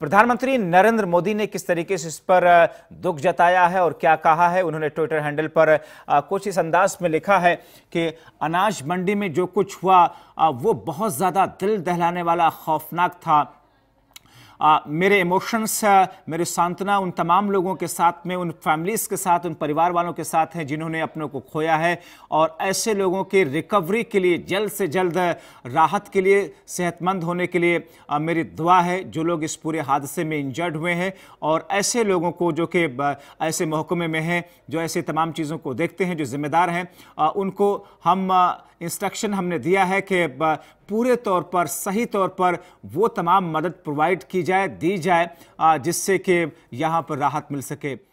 प्रधानमंत्री नरेंद्र मोदी ने किस तरीके से इस पर दुख जताया है और क्या कहा है उन्होंने ट्विटर हैंडल पर कुछ इस अंदाज में लिखा है कि अनाज मंडी में जो कुछ हुआ वो बहुत ज़्यादा दिल दहलाने वाला खौफनाक था आ, मेरे इमोशंस मेरे सांत्वना उन तमाम लोगों के साथ में उन फैमिलीज़ के साथ उन परिवार वालों के साथ हैं जिन्होंने अपनों को खोया है और ऐसे लोगों के रिकवरी के लिए जल्द से जल्द राहत के लिए सेहतमंद होने के लिए आ, मेरी दुआ है जो लोग इस पूरे हादसे में इंजर्ड हुए हैं और ऐसे लोगों को जो कि ऐसे महकमे में हैं जो ऐसे तमाम चीज़ों को देखते हैं जो जिम्मेदार हैं उनको हम इंस्ट्रक्शन हमने दिया है कि पूरे तौर पर सही तौर पर वो तमाम मदद प्रोवाइड की जाए दी जाए जिससे कि यहाँ पर राहत मिल सके